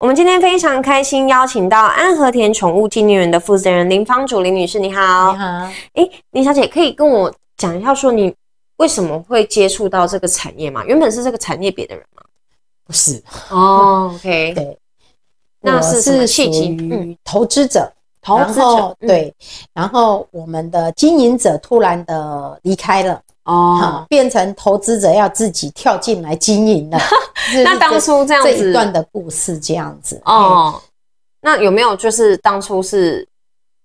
我们今天非常开心，邀请到安和田宠物纪念园的负责人林芳主林女士，你好。你好。哎，林小姐，可以跟我讲一下，说你为什么会接触到这个产业吗？原本是这个产业别的人吗？不是。哦，OK，对。那是契机？投资者。投资者。对。然后我们的经营者突然的离开了。哦，变成投资者要自己跳进来经营了。那当初这样子这一段的故事，这样子哦。那有没有就是当初是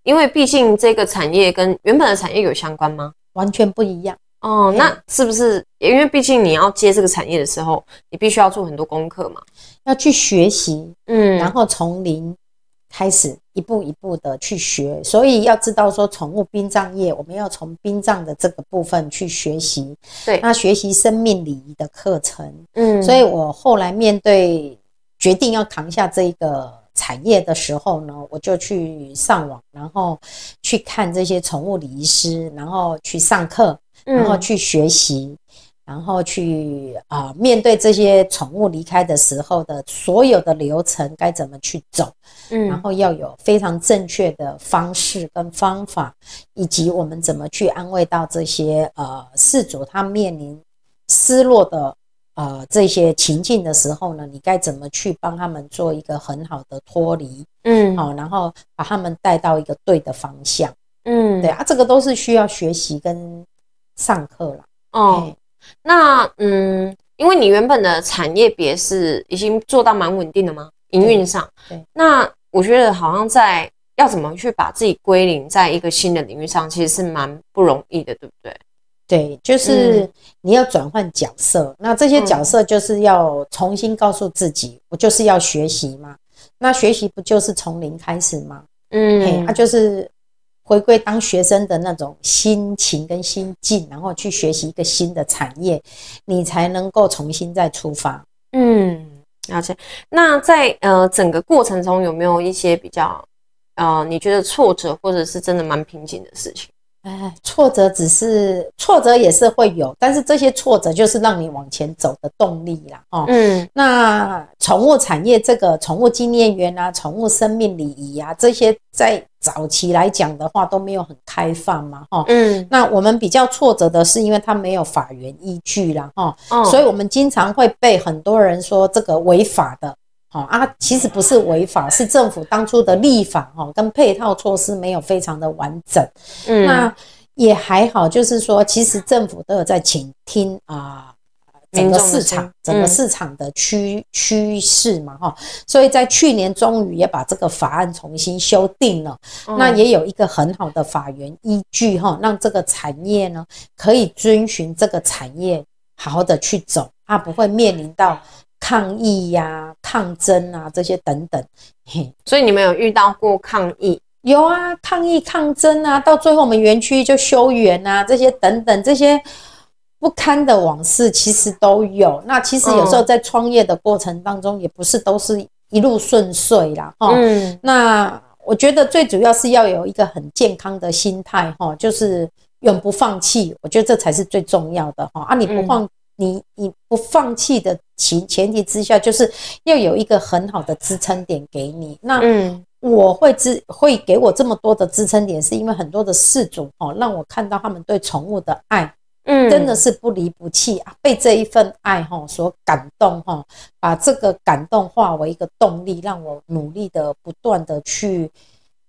因为毕竟这个产业跟原本的产业有相关吗？完全不一样。哦，那是不是因为毕竟你要接这个产业的时候，你必须要做很多功课嘛？要去学习，嗯，然后从零。开始一步一步的去学，所以要知道说宠物殡葬业，我们要从殡葬的这个部分去学习。对，那学习生命礼仪的课程。嗯，所以我后来面对决定要扛下这个产业的时候呢，我就去上网，然后去看这些宠物礼仪师，然后去上课，然后去学习。然后去啊，面对这些宠物离开的时候的所有的流程该怎么去走，嗯，然后要有非常正确的方式跟方法，以及我们怎么去安慰到这些呃事主他面临失落的呃这些情境的时候呢？你该怎么去帮他们做一个很好的脱离，嗯，好，然后把他们带到一个对的方向，嗯，对啊，这个都是需要学习跟上课了，哦。那嗯，因为你原本的产业别是已经做到蛮稳定的吗？营运上，那我觉得好像在要怎么去把自己归零，在一个新的领域上，其实是蛮不容易的，对不对？对，就是你要转换角色。那这些角色就是要重新告诉自己，我就是要学习嘛。那学习不就是从零开始吗？嗯，它就是。回归当学生的那种心情跟心境，然后去学习一个新的产业，你才能够重新再出发。嗯，了解。那在呃整个过程中，有没有一些比较呃你觉得挫折，或者是真的蛮瓶颈的事情？哎，挫折只是挫折也是会有，但是这些挫折就是让你往前走的动力啦，哦，嗯，那宠物产业这个宠物纪念园啊，宠物生命礼仪啊，这些在早期来讲的话都没有很开放嘛，哈，嗯，那我们比较挫折的是因为它没有法源依据啦，哈，所以我们经常会被很多人说这个违法的。哦啊，其实不是违法，是政府当初的立法哈，跟配套措施没有非常的完整。嗯，那也还好，就是说，其实政府都有在倾听啊，整个市场，整个市场的趋趋势嘛哈。所以在去年终于也把这个法案重新修订了，那也有一个很好的法源依据哈，让这个产业呢可以遵循这个产业好好的去走。他不会面临到抗议呀、抗争啊这些等等，所以你们有遇到过抗议？有啊，抗议、抗争啊，到最后我们园区就修园啊，这些等等这些不堪的往事其实都有。那其实有时候在创业的过程当中，也不是都是一路顺遂啦，哈。嗯，那我觉得最主要是要有一个很健康的心态哈，就是永不放弃，我觉得这才是最重要的哈。啊，你不放。你你不放弃的前前提之下，就是要有一个很好的支撑点给你。那我会支会给我这么多的支撑点，是因为很多的事主哦，让我看到他们对宠物的爱，嗯，真的是不离不弃啊，被这一份爱哈所感动哈，把这个感动化为一个动力，让我努力的不断的去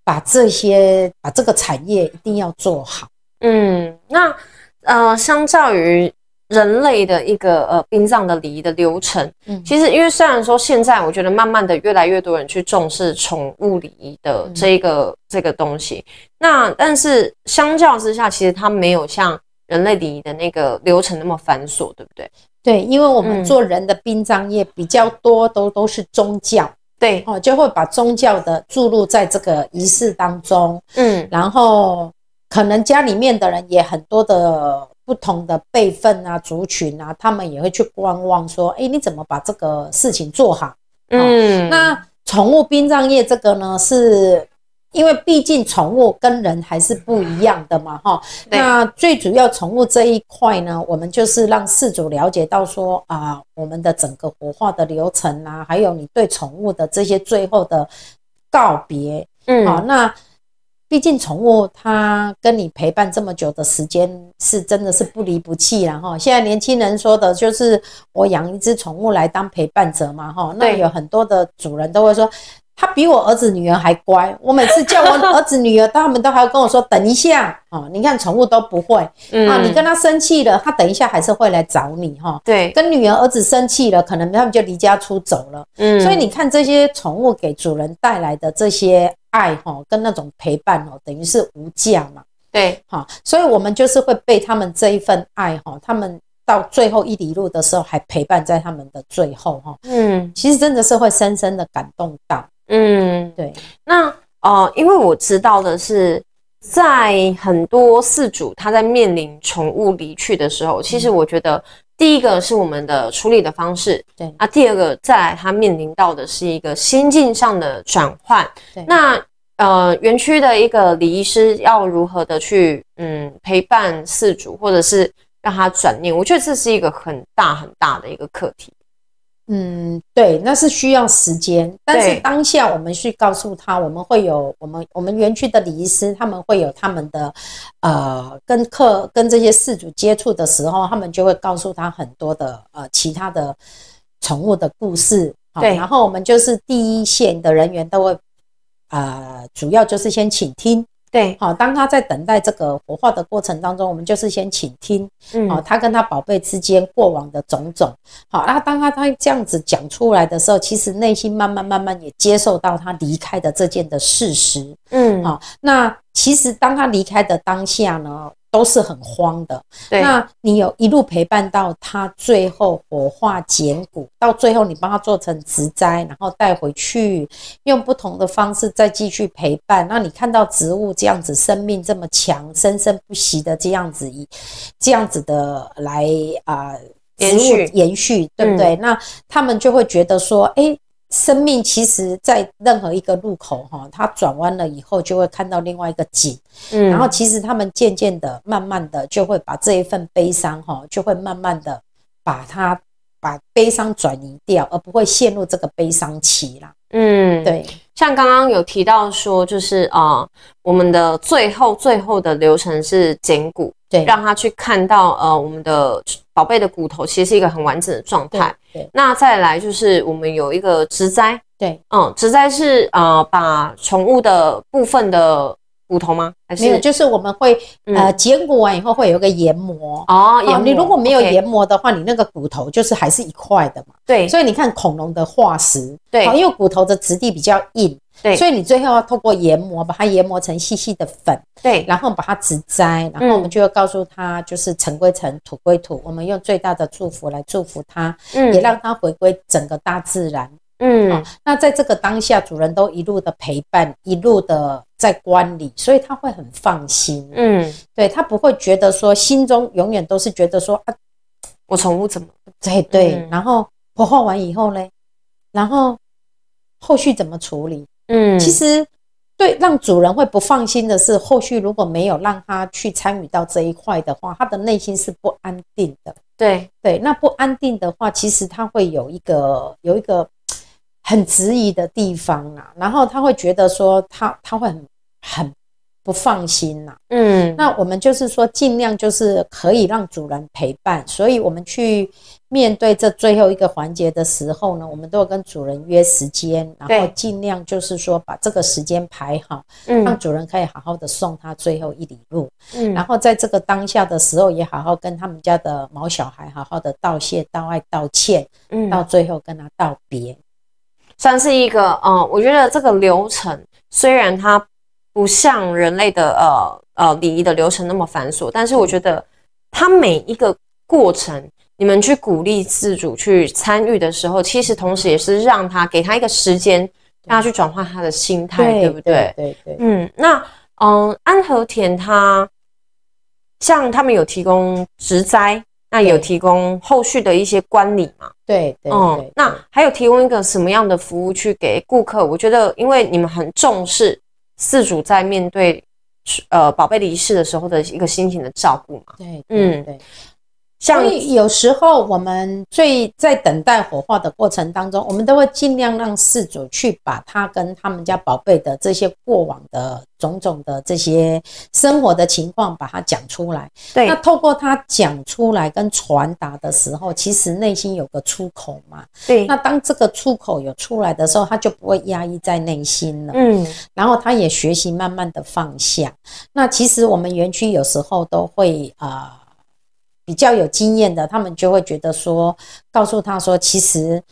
把这些把这个产业一定要做好。嗯，那呃，相较于。人类的一个呃殡葬的礼仪的流程，嗯，其实因为虽然说现在我觉得慢慢的越来越多人去重视宠物礼仪的这个这个东西，那但是相较之下，其实它没有像人类礼仪的那个流程那么繁琐，对不对？对，因为我们做人的殡葬业比较多，都都是宗教，对哦，就会把宗教的注入在这个仪式当中，嗯，然后可能家里面的人也很多的。不同的辈分啊、族群啊，他们也会去观望，说：“哎，你怎么把这个事情做好？”嗯，那宠物殡葬业这个呢，是因为毕竟宠物跟人还是不一样的嘛，哈。那最主要宠物这一块呢，我们就是让事主了解到说啊，我们的整个火化的流程啊，还有你对宠物的这些最后的告别，嗯，好那。毕竟宠物它跟你陪伴这么久的时间是真的是不离不弃了哈。现在年轻人说的就是我养一只宠物来当陪伴者嘛哈。那有很多的主人都会说。他比我儿子、女儿还乖。我每次叫我儿子、女儿，他们都还跟我说：“等一下啊！”你看，宠物都不会啊。你跟他生气了，他等一下还是会来找你哈。对，跟女儿、儿子生气了，可能他们就离家出走了。嗯，所以你看这些宠物给主人带来的这些爱哈，跟那种陪伴哦，等于是无价嘛。对，哈，所以我们就是会被他们这一份爱哈，他们到最后一里路的时候还陪伴在他们的最后哈。嗯，其实真的是会深深的感动到。嗯，对。那呃，因为我知道的是，在很多饲主他在面临宠物离去的时候，其实我觉得第一个是我们的处理的方式，对啊，第二个再来他面临到的是一个心境上的转换。那呃，园区的一个李医师要如何的去嗯陪伴饲主，或者是让他转念，我觉得这是一个很大很大的一个课题。嗯，对，那是需要时间，但是当下我们去告诉他，我们会有我们我们园区的李医师，他们会有他们的，呃，跟客跟这些事主接触的时候，他们就会告诉他很多的呃其他的宠物的故事。对，然后我们就是第一线的人员都会，呃，主要就是先倾听。对，好，当他在等待这个火化的过程当中，我们就是先倾听，嗯，好，他跟他宝贝之间过往的种种，好，啊，当他他这样子讲出来的时候，其实内心慢慢慢慢也接受到他离开的这件的事实，嗯，好，那。其实，当他离开的当下呢，都是很慌的。对，那你有一路陪伴到他最后火化、剪骨，到最后你帮他做成植栽，然后带回去，用不同的方式再继续陪伴。那你看到植物这样子生命这么强、生生不息的这样子，一这样子的来啊，延续延续，对不对？那他们就会觉得说，哎。生命其实，在任何一个路口，哈，它转弯了以后，就会看到另外一个景。嗯，然后其实他们渐渐的、慢慢的，就会把这一份悲伤，哈，就会慢慢的把它把悲伤转移掉，而不会陷入这个悲伤期啦。嗯，对。像刚刚有提到说，就是啊，我们的最后最后的流程是剪骨，对，让他去看到呃，我们的宝贝的骨头其实是一个很完整的状态。对，那再来就是我们有一个植栽，对，嗯，植栽是啊，把宠物的部分的。骨头吗？没有，就是我们会呃，剪骨完以后会有个研磨哦。你如果没有研磨的话，你那个骨头就是还是一块的嘛。对，所以你看恐龙的化石，对，因为骨头的质地比较硬，对，所以你最后要透过研磨把它研磨成细细的粉，对，然后把它植栽，然后我们就要告诉他，就是尘归尘，土归土，我们用最大的祝福来祝福它，嗯，也让它回归整个大自然。嗯，那在这个当下，主人都一路的陪伴，一路的在观礼，所以他会很放心。嗯，对他不会觉得说心中永远都是觉得说啊，我宠物怎么？对对。然后火化完以后呢，然后后续怎么处理？嗯，其实对让主人会不放心的是，后续如果没有让他去参与到这一块的话，他的内心是不安定的。对对，那不安定的话，其实他会有一个有一个。很质疑的地方啊，然后他会觉得说他他会很很不放心呐。嗯，那我们就是说尽量就是可以让主人陪伴，所以我们去面对这最后一个环节的时候呢，我们都要跟主人约时间，然后尽量就是说把这个时间排好，让主人可以好好的送他最后一里路。嗯，然后在这个当下的时候也好好跟他们家的毛小孩好好的道谢、道爱、道歉。嗯，到最后跟他道别。算是一个嗯，我觉得这个流程虽然它不像人类的呃呃礼仪的流程那么繁琐，但是我觉得它每一个过程，你们去鼓励自主去参与的时候，其实同时也是让他给他一个时间，让他去转换他的心态，对不对？对对。嗯，那嗯，安和田他像他们有提供植栽。那有提供后续的一些管理嘛？对，对嗯，那还有提供一个什么样的服务去给顾客？我觉得，因为你们很重视四主在面对，呃，宝贝离世的时候的一个心情的照顾嘛。对，嗯，对。所以有时候我们最在等待火化的过程当中，我们都会尽量让事主去把他跟他们家宝贝的这些过往的种种的这些生活的情况，把它讲出来。对，那透过他讲出来跟传达的时候，其实内心有个出口嘛。对，那当这个出口有出来的时候，他就不会压抑在内心了。嗯，然后他也学习慢慢的放下。那其实我们园区有时候都会啊。比较有经验的，他们就会觉得说，告诉他说，其实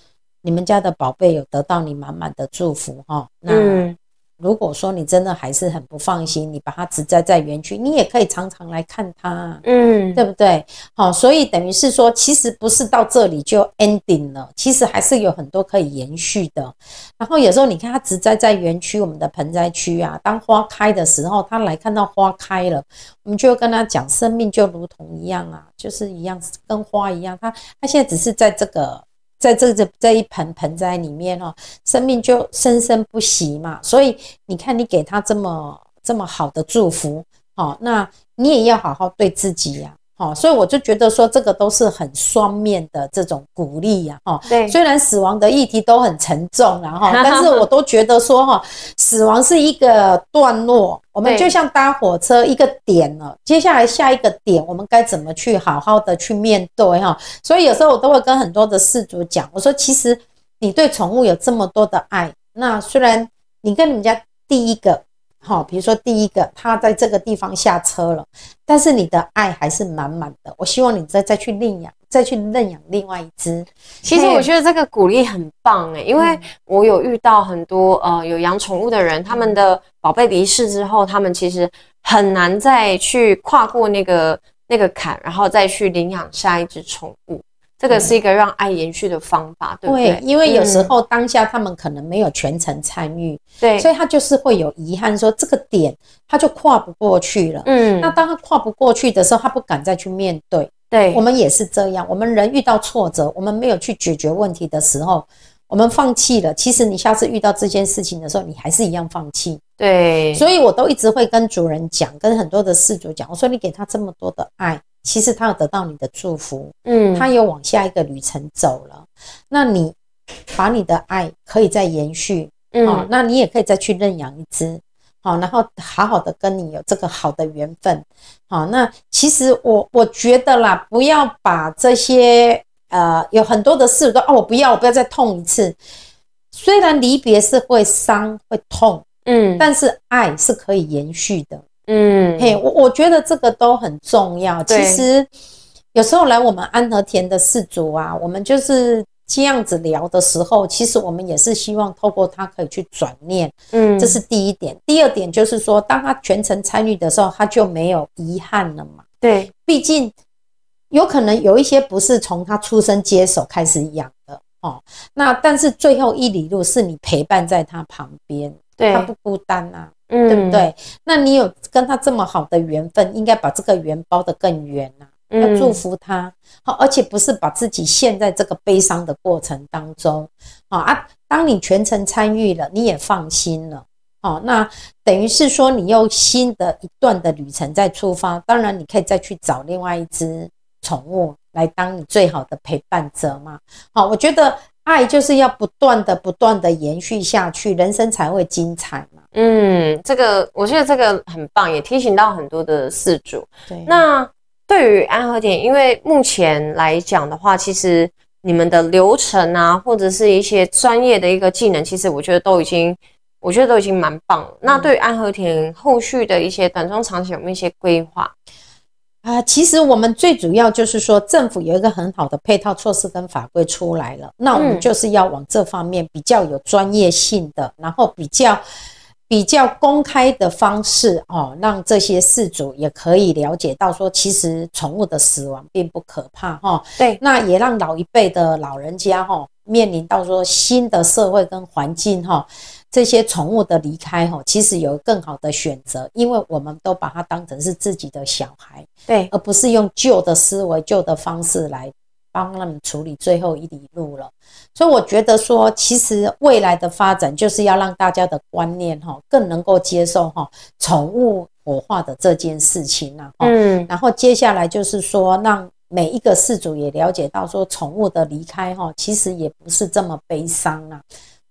你们家的宝贝有得到你满满的祝福哈，那。如果说你真的还是很不放心，你把它植栽在园区，你也可以常常来看它，嗯，对不对？好，所以等于是说，其实不是到这里就 ending 了，其实还是有很多可以延续的。然后有时候你看它植栽在园区我们的盆栽区啊，当花开的时候，它来看到花开了，我们就跟他讲，生命就如同一样啊，就是一样，跟花一样。它它现在只是在这个。在这这这一盆盆栽里面哦，生命就生生不息嘛。所以你看，你给他这么这么好的祝福，哦，那你也要好好对自己呀。哦，所以我就觉得说，这个都是很双面的这种鼓励呀，哈。对，虽然死亡的议题都很沉重然后，但是我都觉得说，哈，死亡是一个段落，我们就像搭火车一个点了，接下来下一个点，我们该怎么去好好的去面对哈？所以有时候我都会跟很多的事主讲，我说其实你对宠物有这么多的爱，那虽然你跟你们家第一个。好，比如说第一个，他在这个地方下车了，但是你的爱还是满满的。我希望你再再去另养，再去认养另外一只。其实我觉得这个鼓励很棒欸，因为我有遇到很多呃有养宠物的人，他们的宝贝离世之后，他们其实很难再去跨过那个那个坎，然后再去领养下一只宠物。这个是一个让爱延续的方法，对不对？对，因为有时候当下他们可能没有全程参与，对，所以他就是会有遗憾，说这个点他就跨不过去了。嗯，那当他跨不过去的时候，他不敢再去面对。对我们也是这样，我们人遇到挫折，我们没有去解决问题的时候，我们放弃了。其实你下次遇到这件事情的时候，你还是一样放弃。对，所以我都一直会跟主人讲，跟很多的事主讲，我说你给他这么多的爱。其实他得到你的祝福，嗯，他有往下一个旅程走了。那你把你的爱可以再延续，嗯，那你也可以再去认养一只，好，然后好好的跟你有这个好的缘分，好。那其实我我觉得啦，不要把这些呃有很多的事都啊，我不要，我不要再痛一次。虽然离别是会伤会痛，嗯，但是爱是可以延续的。嗯，嘿，我我觉得这个都很重要。其实有时候来我们安和田的世主啊，我们就是这样子聊的时候，其实我们也是希望透过他可以去转念，嗯，这是第一点。第二点就是说，当他全程参与的时候，他就没有遗憾了嘛。对，毕竟有可能有一些不是从他出生接手开始养的哦。那但是最后一里路是你陪伴在他旁边。他不孤单呐，对不对？那你有跟他这么好的缘分，应该把这个缘包得更圆呐，要祝福他。好，而且不是把自己陷在这个悲伤的过程当中。好啊，当你全程参与了，你也放心了。好，那等于是说你又新的一段的旅程再出发。当然，你可以再去找另外一只宠物来当你最好的陪伴者嘛。好，我觉得。爱就是要不断的、不断的延续下去，人生才会精彩嘛。嗯，这个我觉得这个很棒，也提醒到很多的事主。那对于安和田，因为目前来讲的话，其实你们的流程啊，或者是一些专业的一个技能，其实我觉得都已经，我觉得都已经蛮棒。那对于安和田后续的一些短中长期，有没有一些规划？啊，其实我们最主要就是说，政府有一个很好的配套措施跟法规出来了，那我们就是要往这方面比较有专业性的，然后比较比较公开的方式哦，让这些事主也可以了解到说，其实宠物的死亡并不可怕哈。对，那也让老一辈的老人家哈面临到说新的社会跟环境哈。这些宠物的离开，哈，其实有更好的选择，因为我们都把它当成是自己的小孩，对，而不是用旧的思维、旧的方式来帮他们处理最后一里路了。所以我觉得说，其实未来的发展就是要让大家的观念，哈，更能够接受哈宠物火化的这件事情了。嗯，然后接下来就是说，让每一个事主也了解到说，宠物的离开，哈，其实也不是这么悲伤啊。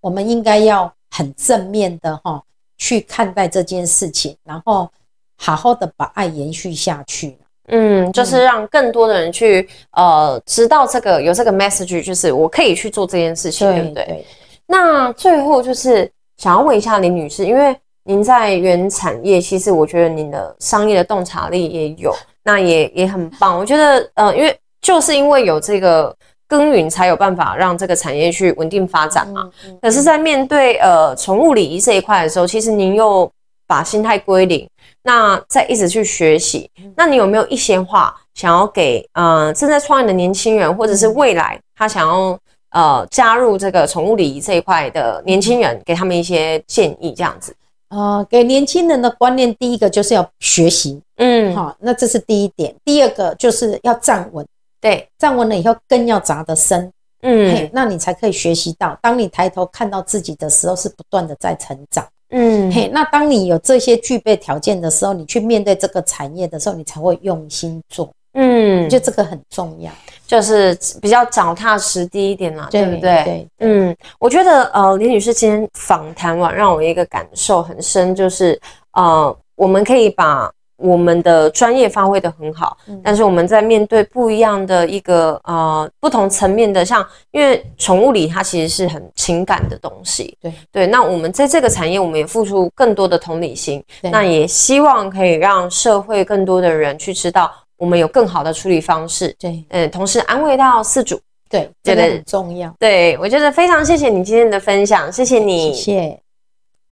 我们应该要。很正面的哈，去看待这件事情，然后好好的把爱延续下去。嗯，就是让更多的人去呃知道这个有这个 message，就是我可以去做这件事情，对不对？那最后就是想要问一下林女士，因为您在原产业，其实我觉得您的商业的洞察力也有，那也也很棒。我觉得呃，因为就是因为有这个。耕耘才有办法让这个产业去稳定发展嘛？可是，在面对呃宠物礼仪这一块的时候，其实您又把心态归零，那在一直去学习。那你有没有一些话想要给呃正在创业的年轻人，或者是未来他想要呃加入这个宠物礼仪这一块的年轻人，给他们一些建议？这样子，呃，给年轻人的观念，第一个就是要学习，嗯，好，那这是第一点。第二个就是要站稳。对，站稳了以后，根要扎得深，嗯，那你才可以学习到。当你抬头看到自己的时候，是不断的在成长，嗯，嘿，那当你有这些具备条件的时候，你去面对这个产业的时候，你才会用心做，嗯，就这个很重要，就是比较脚踏实地一点啦，对不对？对，嗯，我觉得呃，李女士今天访谈完，让我一个感受很深，就是呃，我们可以把。我们的专业发挥的很好，但是我们在面对不一样的一个呃不同层面的，像因为宠物理它其实是很情感的东西，对对。那我们在这个产业，我们也付出更多的同理心，那也希望可以让社会更多的人去知道我们有更好的处理方式，对，嗯，同时安慰到饲主，对，真的很重要，对我觉得非常谢谢你今天的分享，谢谢你，谢。